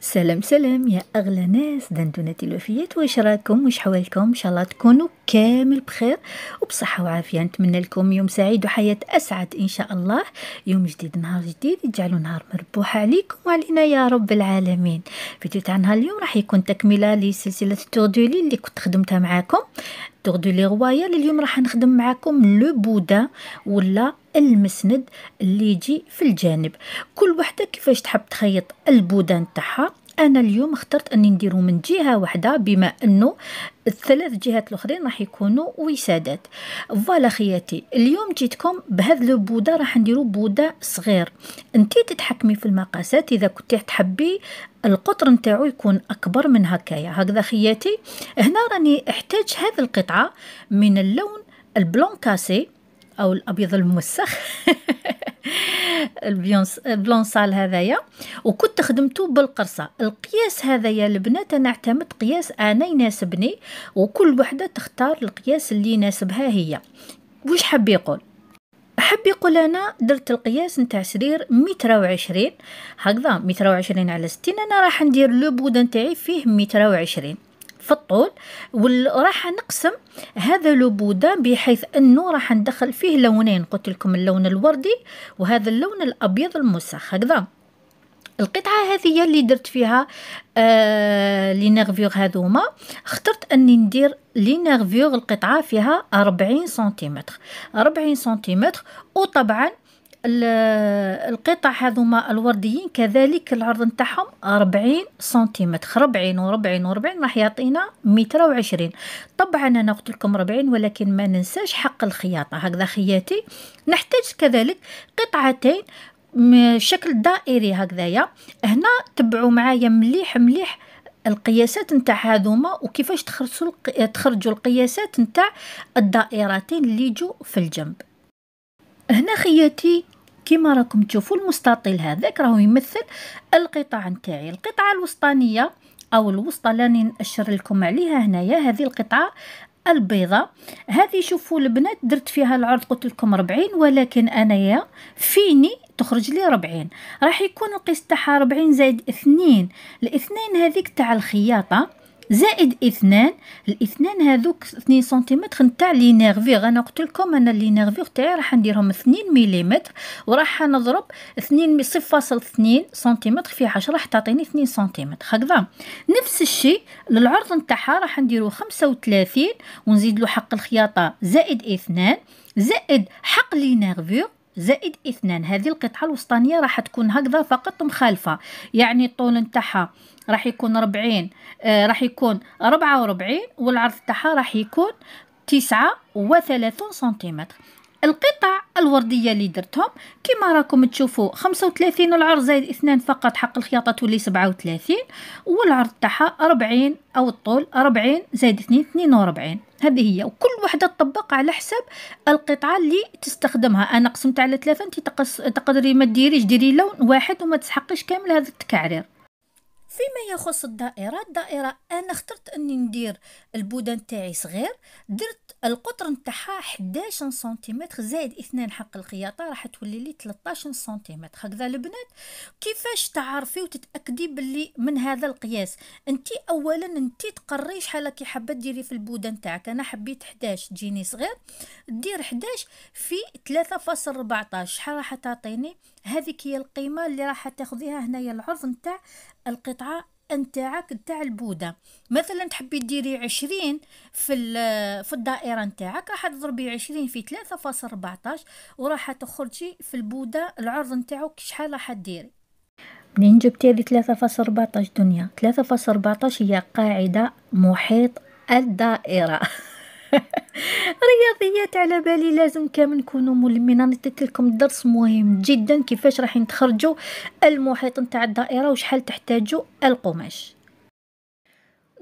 سلام سلام يا اغلى ناس دندوناتي الوفيات واش راكم واش حوالكم ان شاء الله تكونوا كامل بخير وبصحه وعافيه نتمنى لكم يوم سعيد وحياه اسعد ان شاء الله يوم جديد نهار جديد يجعلوا نهار مربوح عليكم وعلينا يا رب العالمين فيديو تاعنا اليوم راح يكون تكمله لسلسله التوردولي اللي كنت خدمتها معاكم التوردولي روايه اليوم راح نخدم معاكم لو بودا ولا المسند اللي يجي في الجانب كل وحده كيفاش تحب تخيط البودان تاعها انا اليوم اخترت اني نديرو من جهه واحده بما انه الثلاث جهات الاخرين راح يكونوا وسادات فوالا خياتي اليوم جيتكم بهذا لو راح نديرو بودا صغير انت تتحكمي في المقاسات اذا كنتي تحبي القطر نتاعو يكون اكبر من هكايا هكذا خياتي هنا راني احتاج هذه القطعه من اللون البلون كاسي او الابيض الموسخ البلونصال هذايا وكنت خدمته بالقرصه القياس هذايا البنات انا اعتمد قياس انا يناسبني وكل وحده تختار القياس اللي يناسبها هي واش حبي يقول حب يقول انا درت القياس نتاع سرير متر وعشرين هكذا متر وعشرين على ستين انا راح ندير لو بودا نتاعي فيه متر وعشرين في الطول وراح نقسم هذا لبودان بحيث انه راح ندخل فيه لونين قلت لكم اللون الوردي وهذا اللون الابيض الموسخ هكذا القطعة هذه هي اللي درت فيها آه لي نيرفيغ هذوما اخترت اني ندير لي نيرفيغ القطعة فيها 40 سنتيمتر 40 سنتيمتر وطبعا القطع هذوما الورديين كذلك العرض نتاعهم 40 سنتيمتر 40 و40 و40 راح يعطينا متر وعشرين طبعا انا قلت لكم 40 ولكن ما ننساش حق الخياطه هكذا خياتي نحتاج كذلك قطعتين شكل دائري هكذايا هنا تبعوا معايا مليح مليح القياسات نتاع هذوما وكيفاش تخرجوا تخرجوا القياسات نتاع الدائرتين اللي يجوا في الجنب هنا خياتي كما راكم تشوفوا المستطيل هذاك راهو يمثل القطع نتاعي القطعه الوسطانيه او الوسطى لاني ناشر لكم عليها هنايا هذه القطعه البيضة هذه شوفوا البنات درت فيها العرض قلت لكم 40 ولكن انايا فيني تخرج لي 40 راح يكون القيس تاعها 40 زائد 2 الاثنين هذيك تاع الخياطه زائد اثنان الاثنان هذوك اثنين سنتيمتر نتاع لي نيرفيغ انا قلت لكم انا لي نيرفيغ تاعي راح نديرهم اثنين مليمتر وراح نضرب اثنين صفر فاصل اثنين سنتيمتر في عشرة راح تعطيني اثنين سنتيمتر هكذا نفس الشيء للعرض نتاعها راح نديرو خمسة وثلاثين ونزيد له حق الخياطة زائد اثنان زائد حق لي نيرفيغ زائد اثنان هذه القطعة الوسطانية راح تكون هكذا فقط مخالفة يعني الطول نتاعها راح يكون ربعين آه راح يكون ربعة وربعين والعرض نتاعها راح يكون تسعة وثلاثون سنتيمتر القطع الوردية اللي درتهم كما راكم تشوفوا خمسة وثلاثين العرض زائد اثنان فقط حق الخياطة تولي سبعة وثلاثين والعرض تاعها ربعين أو الطول ربعين زائد اثنين اثنين وربعين هذه هي وكل وحده تطبق على حسب القطعه اللي تستخدمها انا قسمت على ثلاثه انت تقدري ما ديريش ديري لون واحد وما تسحقيش كامل هذا التكعرير فيما يخص الدائرة الدائرة أنا اخترت أني ندير البودان تاعي صغير درت القطر نتاعها 11 سنتيمتر زائد اثنان حق الخياطة راح تولي لي 13 سنتيمتر هكذا البنات كيفاش تعرفي وتتأكدي باللي من هذا القياس انت أولا انت تقري شحال كي حابة ديري في البودان تاعك أنا حبيت 11 تجيني صغير دير 11 في 3.14 شحال راح تعطيني هذيك هي القيمه اللي راح تاخذيها هنايا العرض نتاع القطعه نتاعك نتاع البوده مثلا تحبي ديري عشرين في في الدائره نتاعك راح تضربي عشرين في ثلاثة فاصل 3.14 وراح تخرجي في البوده العرض نتاعك شحال راح ديري منين جبتي هذه ثلاثة فاصل 3.14 دنيا ثلاثة فاصل 3.14 هي قاعده محيط الدائره رياضيات على بالي لازم كامل نكونوا ملمين راني لكم درس مهم جدا كيفاش راح تخرجوا المحيط نتاع الدائره وشحال تحتاجوا القماش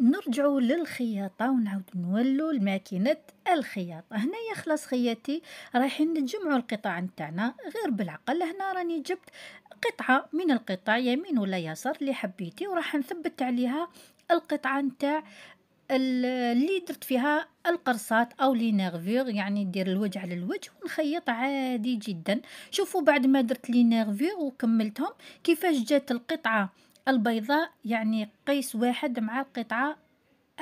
نرجعوا للخياطه ونعاود نولوا لماكينه الخياطه هنايا خلاص خياتي رايحين نجمعوا القطع نتاعنا غير بالعقل هنا راني جبت قطعه من القطع يمين ولا يسار اللي حبيتي وراح نثبت عليها القطعه نتاع اللي درت فيها القرصات او لي نيرفور يعني ندير الوجه على الوجه ونخيط عادي جدا شوفوا بعد ما درت لي نيرفور وكملتهم كيفاش جات القطعه البيضاء يعني قيس واحد مع القطعه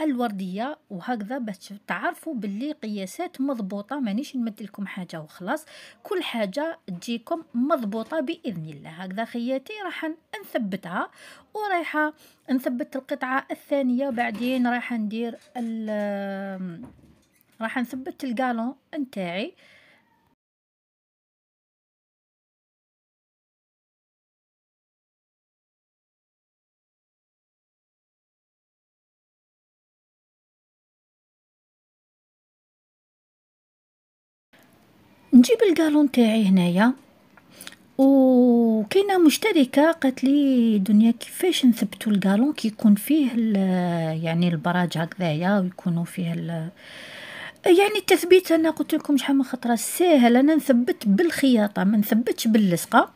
الورديه وهكذا باش تعرفوا باللي قياسات مضبوطه مانيش نمد لكم حاجه وخلاص كل حاجه تجيكم مضبوطه باذن الله هكذا خياتي راح نثبتها ورايحه نثبت القطعه الثانيه بعدين راح ندير راح نثبت الكالون نتاعي نجيب الكالون تاعي هنايا وكاينه مشتركه قالت لي دنيا كيفاش نثبتوا الكالون كي يكون فيه يعني البراج هكذايا ويكونوا فيه يعني التثبيت انا قلت لكم شحال من خطره ساهل انا نثبت بالخياطه ما نثبتش باللصقه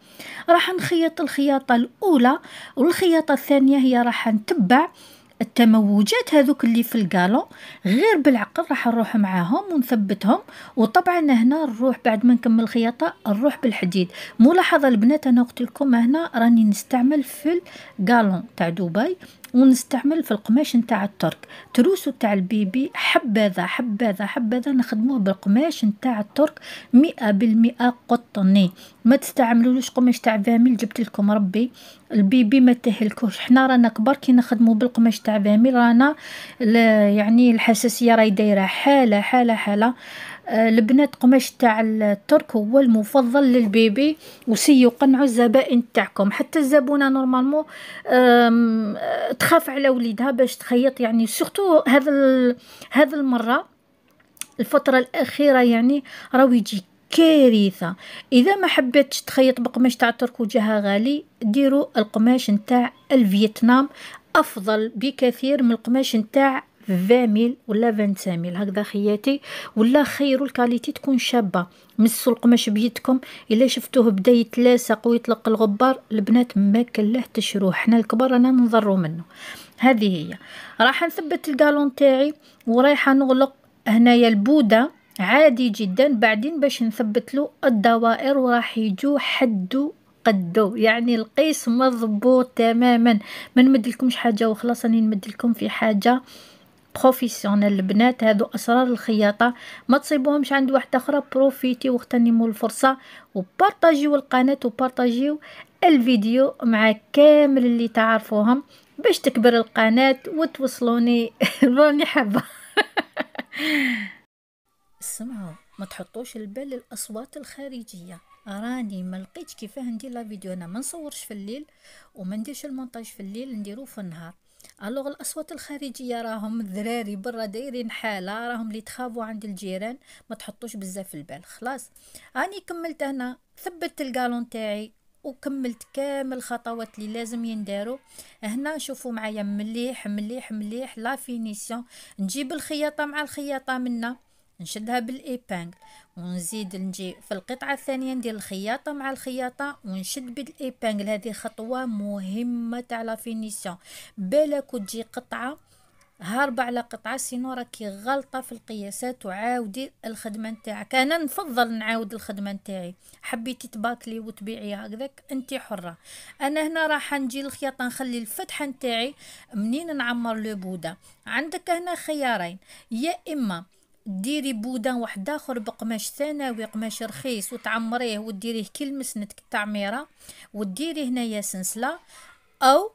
راح نخيط الخياطه الاولى والخياطه الثانيه هي راح نتبع التموجات هذوك اللي في الكالون غير بالعقل راح نروح معاهم ونثبتهم وطبعا هنا نروح بعد ما نكمل الخياطه نروح بالحديد ملاحظه البنات انا قلت لكم هنا راني نستعمل في الكالون تاع دبي ونستعمل في القماش نتاع الترك تروسو تاع البيبي حبذا حبذا حبذا نخدموه بالقماش نتاع الترك مئة بالمئة قطني ما تستعملولوش قماش تاع فاميل جبت لكم ربي البيبي ما تهلكوش حنا رانا كبار كي نخدمو بالقماش تاع فاميل رانا يعني الحساسيه راهي دايره حاله حاله حاله البنات آه، قماش تاع الترك هو المفضل للبيبي وسيو قنعوا الزبائن تاعكم حتى الزبونه نورمالمون آه، تخاف على وليدها باش تخيط يعني سورتو هذا هذا المره الفتره الاخيره يعني راهو يجي كارثه اذا ما حبيتش تخيط بقماش تاع الترك وجهها غالي ديروا القماش نتاع الفيتنام افضل بكثير من القماش نتاع فاميل ولا فانتاميل هكذا خياتي ولا خيروا الكاليتي تكون شابه مسوا القماش بيدكم الا شفتوه بدا يتلاصق ويطلق الغبار البنات ما كلاه تشروه حنا الكبار انا نضروا منه هذه هي راح نثبت الكالون تاعي ورايحه نغلق هنايا البوده عادي جدا بعدين باش نثبت له الدوائر وراح يجو حدو قدو يعني القيس مضبوط تماما ما نمدلكمش حاجه وخلاص راني نمدلكم في حاجه بروفيسيونيل البنات هادو اسرار الخياطه ما تصيبوهمش عند واحده اخرى بروفيتي واغتنموا الفرصه وبارطاجيو القناه وبارطاجيو الفيديو مع كامل اللي تعرفوهم باش تكبر القناه وتوصلوني راني حابه سمعوا ما تحطوش البال للاصوات الخارجيه راني ما لقيتش كيفاه ندير لا فيديو انا ما نصورش في الليل وما نديرش المونتاج في الليل نديرو في النهار اللغة الاصوات الخارجيه راهم الذراري برا دايرين حاله راهم لي تخافوا عند الجيران ما تحطوش بزاف في البال خلاص راني كملت هنا ثبت القالون تاعي وكملت كامل الخطوات اللي لازم يندارو هنا شوفوا معايا مليح مليح مليح لا فينيسيون نجيب الخياطه مع الخياطه منا نشدها بالايبانغ ونزيد نجي في القطعه الثانيه ندير الخياطه مع الخياطه ونشد بالايبانغ هذه خطوه مهمه تاع لا فينيسيون بالك تجي قطعه هاربة على قطعة سينو راكي غلطة في القياسات وعاودي الخدمة نتاعك أنا نفضل نعاود الخدمة نتاعي حبيتي تباكلي وتبيعي هكذاك أنت حرة أنا هنا راح نجي الخياطة نخلي الفتحة نتاعي منين نعمر لو بودا عندك هنا خيارين يا إما ديري بودان واحد اخر بقماش ثانوي قماش رخيص وتعمريه وديريه كل مسند التعميره وديري هنايا سنسله او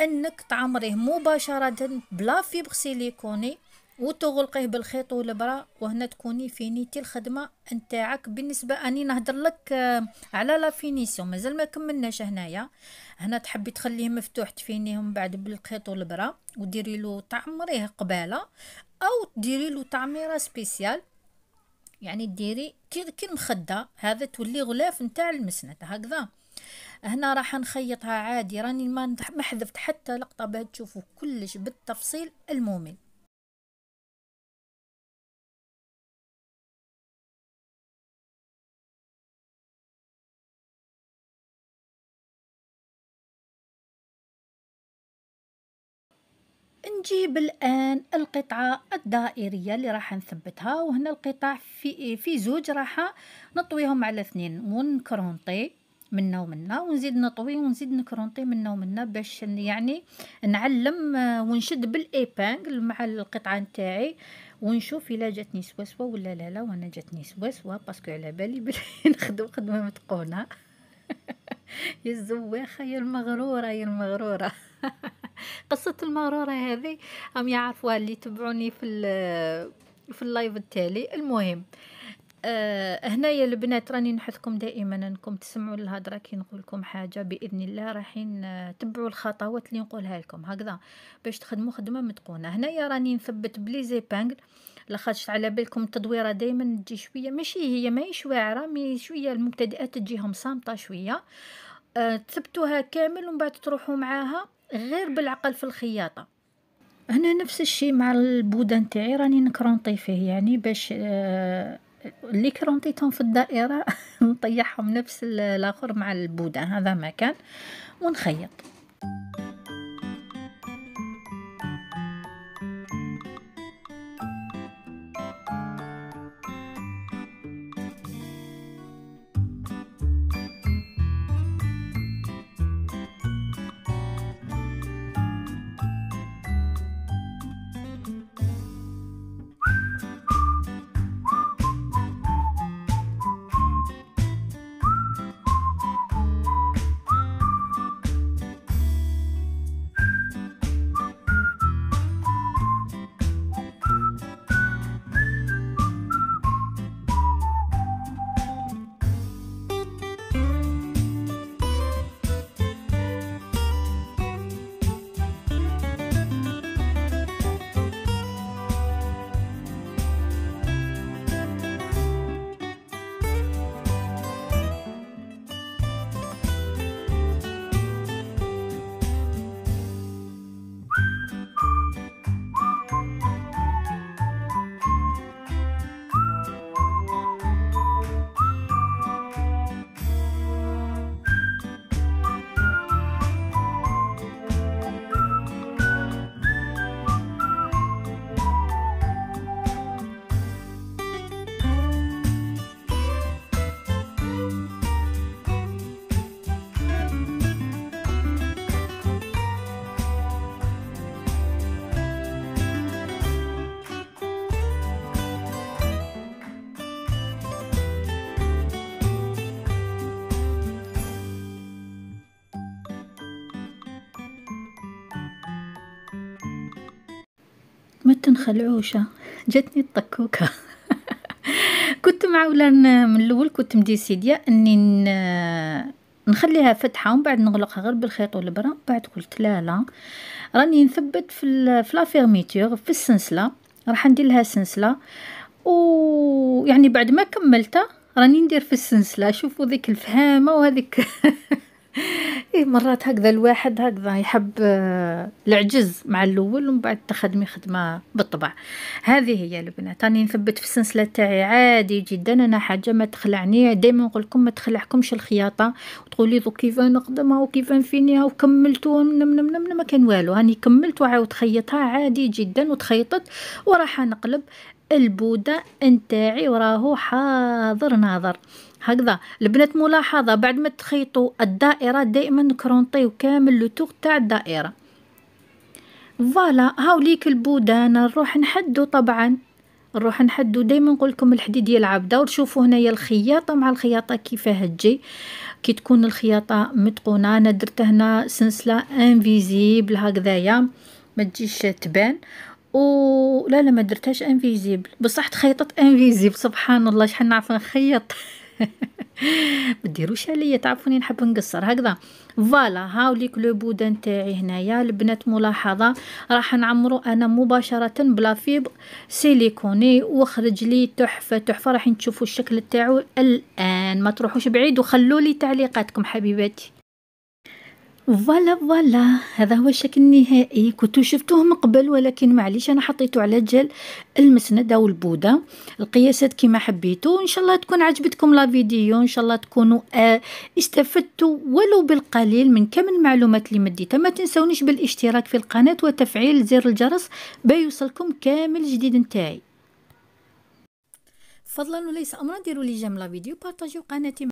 انك تعمريه مباشره بلا فيبر سيليكوني وتغلقيه بالخيط والبرا وهنا تكوني فينيتي الخدمه نتاعك بالنسبه اني نهضر لك آه، على لا فينيسيون مازال ما كملناش هنايا هنا تحبي تخليه مفتوح تفينيهم بعد بالخيط والبرا وديري له تعمريه قباله او ديري له تعميره سبيسيال يعني ديري كي كي مخده هذا تولي غلاف نتاع المسند هكذا هنا راح نخيطها عادي راني ما حذفت حتى لقطه باه تشوفوا كلش بالتفصيل الممل نجيب الآن القطعة الدائرية اللي راح نثبتها وهنا القطع في, في زوج راح نطويهم على اثنين ونكرونطي منا ومنا ونزيد نطوي ونزيد نكرونطي منا ومنا باش يعني نعلم آه، ونشد بالإيبانغ مع القطعة نتاعي ونشوف الا جاتني سواسوا ولا لا لا وانا جاتني سواسوا باسكو على بالي بلي نخدم خدمه متقونه يا الزواخه يا المغروره يا المغروره قصه المرورة هذه هم يعرفوها اللي تبعوني في في اللايف التالي المهم آه هنايا البنات راني نحثكم دائما انكم تسمعوا الهضره كي نقول لكم حاجه باذن الله رايحين آه، تبعوا الخطوات اللي نقولها لكم هكذا باش تخدموا خدمه متقونه هنايا راني نثبت بلي زيبانغل لاخاطش على بالكم التدويره دائما تجي شويه ماشي هي ماهيش واعره مي شويه المبتدئات تجيهم صامته شويه آه، تثبتوها كامل ومن بعد تروحوا معاها غير بالعقل في الخياطه هنا نفس الشيء مع البودان تاعي راني نكرونطي فيه يعني باش آه، اللي كرونطيتهم في الدائره نطيحهم نفس الاخر مع البودان هذا ما كان ونخيط متن خلعوشة جاتني الطكوكة كنت معولان من الاول كنت مديسيديا اني نخليها فتحه ومن بعد نغلقها غير بالخيط والبرا بعد قلت لا لا راني نثبت في في في السنسله راح ندير لها سنسله و يعني بعد ما كملتها راني ندير في السنسله شوفوا ذيك الفهامه وهذيك إيه مرات هكذا الواحد هكذا يحب آه، العجز مع الأول ومن بعد تخدمي خدمة بالطبع هذه هي البنات راني نثبت في السلسلة تاعي عادي جدا أنا حاجة ما تخلعني دايما نقول لكم ما تخلعكمش الخياطة وتقولي دو كيف نخدمها وكيف نفينيها وكملت ونم نم نم ما كان والو راني كملت وعاود خيطها عادي جدا وتخيطت وراح نقلب البودة نتاعي وراهو حاضر ناظر هكذا البنات ملاحظه بعد ما تخيطوا الدائره دائما كرونطيو كامل لو تور تاع الدائره فوالا هاوليك البودان نروح نحدو طبعا نروح نحدو دائما نقول لكم الحديد يلعب دور شوفوا هنايا الخياطه مع الخياطه كيفاه تجي كي تكون الخياطه متقونه انا درت هنا سنسله انفيزيبل هكذايا ما تجيش تبان و لا لا ما درتهاش انفيزيبل بصح تخيطت انفيزيبل سبحان الله شحال نعرف نخيط ما ديروش عليا تعرفوني نحب نقصر هكذا فوالا هاو ليك لو بودان تاعي هنايا البنات ملاحظه راح نعمرو انا مباشره بلا فيب سيليكوني وخرج لي تحفه تحفه راح تشوفوا الشكل تاعو الان ما تروحوش بعيد وخلوا لي تعليقاتكم حبيباتي فوالا فوالا هذا هو الشكل النهائي كنتو شفتوه من قبل ولكن معليش انا حطيته على جال المسند او البوده القياسات كما حبيتو ان شاء الله تكون عجبتكم لا فيديو ان شاء الله تكونوا آه استفدتوا ولو بالقليل من كم المعلومات اللي مديتها ما تنسونيش بالاشتراك في القناه وتفعيل زر الجرس بيوصلكم كامل الجديد نتاعي فضلا وليس امرا ديروا لي جيم لا فيديو بارطاجيو قناتي